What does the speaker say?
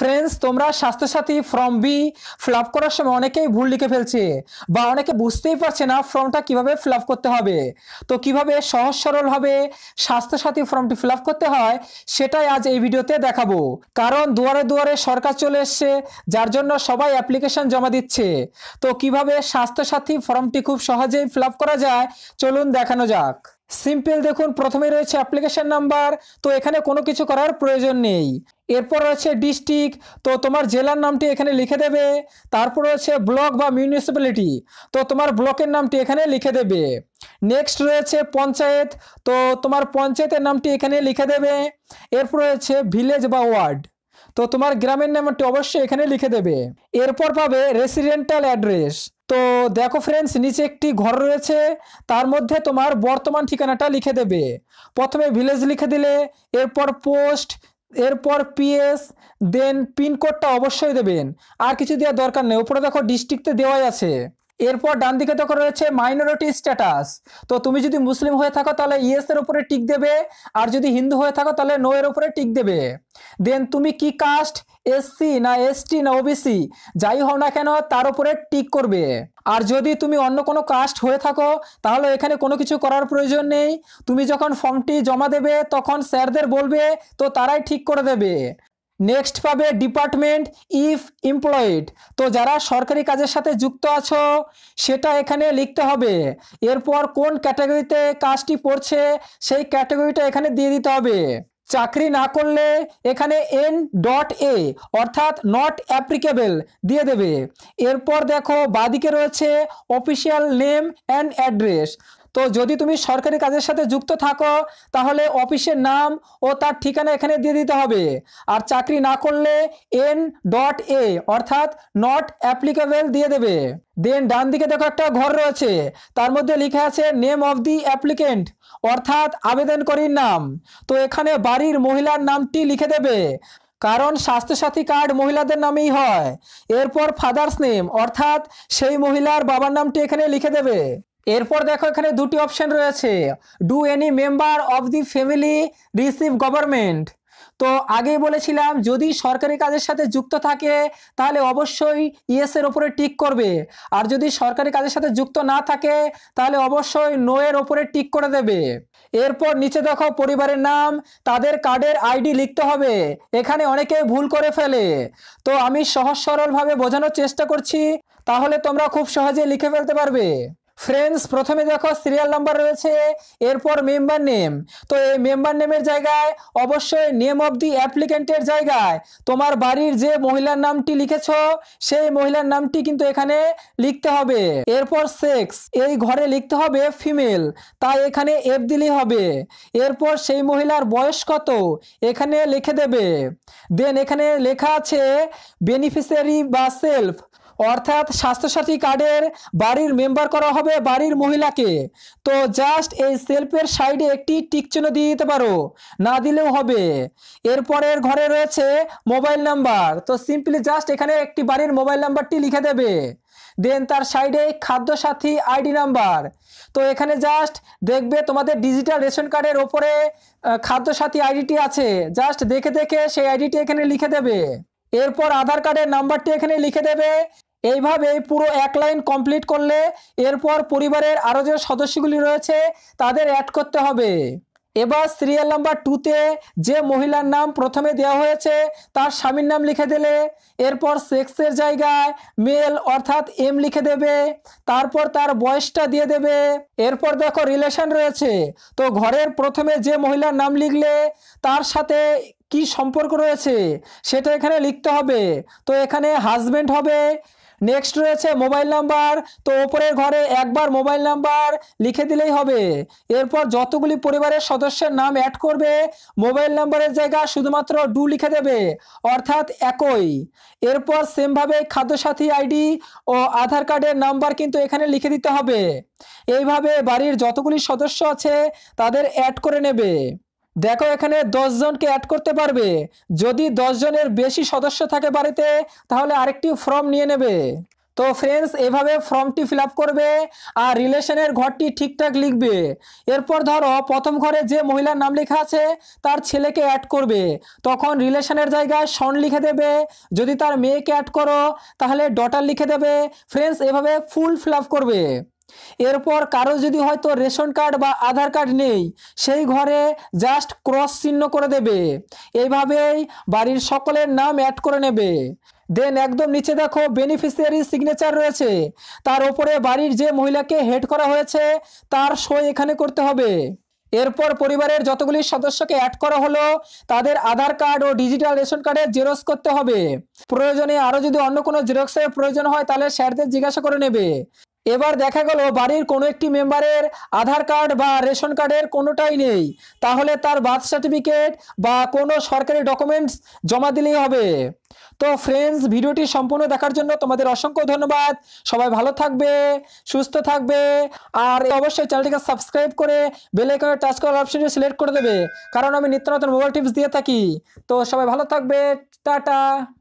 friends তোমরা Swasthya Sathi form B feel করার সময় অনেকেই ভুল লিখে ফেলছে বা অনেকে বুঝতেই পারছে না ফর্মটা কিভাবে ফিল করতে হবে তো কিভাবে সহজ সরলভাবে স্বাস্থ্যসাথী ফর্মটি ফিল করতে হয় সেটাই আজ এই ভিডিওতে দেখাবো কারণ দুয়ারে দুয়ারে সরকার চলে এসছে যার জন্য সবাই অ্যাপ্লিকেশন জমা দিচ্ছে তো কিভাবে স্বাস্থ্যসাথী ফর্মটি খুব সহজেই ফিল করা যায় চলুন দেখানো যাক সিম্পল দেখুন প্রথমে রয়েছে অ্যাপ্লিকেশান নাম্বার তো এখানে কোনো কিছু করার প্রয়োজন নেই এরপর রয়েছে ডিস্ট্রিক্ট তো তোমার জেলার নামটি এখানে লিখে দেবে তারপর রয়েছে ব্লক বা মিউনিসিপ্যালিটি তো তোমার ব্লকের নামটি এখানে লিখে দেবে নেক্সট রয়েছে পঞ্চায়েত তো তোমার পঞ্চায়েতের নামটি এখানে লিখে দেবে এরপর রয়েছে ভিলেজ বা ওয়ার্ড তো তোমার গ্রামের নামটি অবশ্যই এখানে লিখে দেবে এরপর পাবে রেসিডেন্টাল অ্যাড্রেস তো দেখো ফ্রেন্ডস নিচে একটি ঘর রয়েছে তার মধ্যে তোমার বর্তমান ঠিকানাটা লিখে দেবে প্রথমে ভিলেজ লিখে দিলে এরপর পোস্ট এরপর পিএস দেন পিনকোডটা অবশ্যই দেবেন আর কিছু দেওয়ার দরকার নেই ওপরে দেখো ডিস্ট্রিক্টে দেওয়াই আছে এরপর ডান দিকে তখন রয়েছে মাইনরিটি স্ট্যাটাস তো তুমি যদি মুসলিম হয়ে থাকো তাহলে ইয়েস এর উপরে টিক দেবে আর যদি হিন্দু হয়ে থাকো তাহলে নো এর উপরে টিক দেবে দেন তুমি কি কাস্ট এসসি না এসটি না ওবিসি যাই হও না কেন তার উপরে টিক করবে আর যদি তুমি অন্য কোনো কাস্ট হয়ে থাকো তাহলে এখানে কোনো কিছু করার প্রয়োজন নেই তুমি যখন ফর্মটি জমা দেবে তখন স্যারদের বলবে তো তারাই ঠিক করে দেবে নেক্সট পাবে ডিপার্টমেন্ট ইফ এমপ্লয়েড তো যারা সরকারি কাজের সাথে যুক্ত আছো সেটা এখানে লিখতে হবে এরপর কোন ক্যাটাগরিতে কাজটি পড়ছে সেই ক্যাটাগরিটা এখানে দিয়ে দিতে হবে চাকরি না করলে এখানে এন ডট এ অর্থাৎ নট অ্যাপ্লিকেবল দিয়ে দেবে এরপর দেখো বাদিকে রয়েছে অফিসিয়াল নেম অ্যান্ড অ্যাড্রেস তো যদি তুমি সরকারি কাজের সাথে যুক্ত থাকো তাহলে অফিসের নাম ও তার ঠিকানা এখানে দিয়ে দিতে হবে আর চাকরি না করলে এন ডট এ অর্থাৎ নট অ্যাপ্লিকেবল দিয়ে দেবে দেন ডান দিকে দেখো একটা ঘর রয়েছে তার মধ্যে লেখা আছে নেম অফ দি অ্যাপ্লিকেন্ট অর্থাৎ আবেদনকারীর নাম তো এখানে বাড়ির মহিলার নামটি লিখে দেবে কারণ স্বাস্থ্যসাথী কার্ড মহিলাদের নামেই হয় এরপর ফাদার্স নেম অর্থাৎ সেই মহিলার বাবার নামটি এখানে লিখে দেবে এরপর দেখো এখানে দুটি অপশন রয়েছে do any member of the family receive government তো আগেই বলেছিলাম যদি সরকারি কাজের সাথে যুক্ত থাকে তাহলে অবশ্যই ইয়েসের ওপরে টিক করবে আর যদি সরকারি কাজের সাথে যুক্ত না থাকে তাহলে অবশ্যই নো এর ওপরে টিক করে দেবে এরপর নিচে দেখো পরিবারের নাম তাদের কার্ডের আইডি লিখতে হবে এখানে অনেকে ভুল করে ফেলে তো আমি সহজ সরলভাবে বোঝানোর চেষ্টা করছি তাহলে তোমরা খুব সহজে লিখে ফেলতে পারবে ফ্রেন্ডস প্রথমে দেখো সিরিয়াল নাম্বার রয়েছে এরপর মেম্বার নেম তো এই মেম্বার নেমের জায়গায় অবশ্যই নেম অব দি অ্যাপ্লিকেন্টের জায়গায় তোমার বাড়ির যে মহিলার নামটি লিখেছ সেই মহিলার নামটি কিন্তু এখানে লিখতে হবে এরপর সেক্স এই ঘরে লিখতে হবে ফিমেল তাই এখানে এফ দিলি হবে এরপর সেই মহিলার বয়স কত এখানে লিখে দেবে দেন এখানে লেখা আছে বেনিফিসিয়ারি বা সেলফ অর্থাৎ স্বাস্থ্যসাথী কার্ডের বাড়ির মেম্বার করা হবে বাড়ির মহিলাকে তো জাস্ট এই সেলফের সাইডে একটি টিকচিহ্ন দিয়ে দিতে পারো না দিলেও হবে এরপরের ঘরে রয়েছে মোবাইল নাম্বার তো সিম্পলি জাস্ট এখানে একটি বাড়ির মোবাইল নাম্বারটি লিখে দেবে দেন তার সাইডে খাদ্যসাথী আইডি নাম্বার তো এখানে জাস্ট দেখবে তোমাদের ডিজিটাল রেশন কার্ডের ওপরে খাদ্যসাথী আইডিটি আছে জাস্ট দেখে দেখে সেই আইডিটি এখানে লিখে দেবে এরপর আধার কার্ডের নাম্বারটি এখানে লিখে দেবে এইভাবে পুরো এক লাইন কমপ্লিট করলে এরপর পরিবারের আরও যে সদস্যগুলি রয়েছে তাদের অ্যাড করতে হবে এবার সিরিয়াল নাম্বার টুতে যে মহিলার নাম প্রথমে দেওয়া হয়েছে তার স্বামীর নাম লিখে দিলে এরপর সেক্সের জায়গায় মেল অর্থাৎ এম লিখে দেবে তারপর তার বয়সটা দিয়ে দেবে এরপর দেখো রিলেশন রয়েছে তো ঘরের প্রথমে যে মহিলার নাম লিখলে তার সাথে কি সম্পর্ক রয়েছে সেটা এখানে লিখতে হবে তো এখানে হাজব্যান্ড হবে নেক্সট রয়েছে মোবাইল নাম্বার তো ওপরের ঘরে একবার মোবাইল নাম্বার লিখে দিলেই হবে এরপর যতগুলি পরিবারের সদস্যের নাম অ্যাড করবে মোবাইল নাম্বারের জায়গা শুধুমাত্র ডু লিখে দেবে অর্থাৎ একই এরপর সেমভাবে খাদ্যসাথী আইডি ও আধার কার্ডের নাম্বার কিন্তু এখানে লিখে দিতে হবে এইভাবে বাড়ির যতগুলি সদস্য আছে তাদের অ্যাড করে নেবে দেখো এখানে জনকে অ্যাড করতে পারবে যদি জনের বেশি সদস্য থাকে বাড়িতে তাহলে আরেকটি ফর্ম নিয়ে নেবে তো ফ্রেন্ডস এভাবে ফর্মটি ফিল করবে আর রিলেশনের ঘরটি ঠিকঠাক লিখবে এরপর ধরো প্রথম ঘরে যে মহিলার নাম লেখা আছে তার ছেলেকে অ্যাড করবে তখন রিলেশনের জায়গায় সন লিখে দেবে যদি তার মেয়েকে অ্যাড করো তাহলে ডটার লিখে দেবে ফ্রেন্ডস এভাবে ফুল ফিল করবে এরপর কারো যদি হয়তো রেশন কার্ড বা আধার কার্ড নেই সেই ঘরে জাস্ট ক্রস চিহ্ন করে দেবে এইভাবেই বাড়ির সকলের নাম অ্যাড করে নেবে দেন একদম নিচে দেখো বেনিফিসিয়ারি সিগনেচার রয়েছে তার ওপরে বাড়ির যে মহিলাকে হেড করা হয়েছে তার সই এখানে করতে হবে এরপর পরিবারের যতগুলি সদস্যকে অ্যাড করা হলো তাদের আধার কার্ড ও ডিজিটাল রেশন কার্ডে জেরক্স করতে হবে প্রয়োজনে আরও যদি অন্য কোনো জেরক্সের প্রয়োজন হয় তাহলে স্যারদের জিজ্ঞাসা করে নেবে এবার দেখা গেল বাড়ির কোনো একটি মেম্বারের আধার কার্ড বা রেশন কার্ডের কোনোটাই নেই তাহলে তার বার্থ সার্টিফিকেট বা কোনো সরকারি ডকুমেন্টস জমা দিলেই হবে তো ফ্রেন্ডস ভিডিওটি সম্পূর্ণ দেখার জন্য তোমাদের অসংখ্য ধন্যবাদ সবাই ভালো থাকবে সুস্থ থাকবে আর অবশ্যই চ্যানেলটিকে সাবস্ক্রাইব করে বেলাইকনে টাচ করার অপশনটি সিলেক্ট করে দেবে কারণ আমি নিত্য নতুন মোবাইল টিপস দিয়ে থাকি তো সবাই ভালো থাকবে টাটা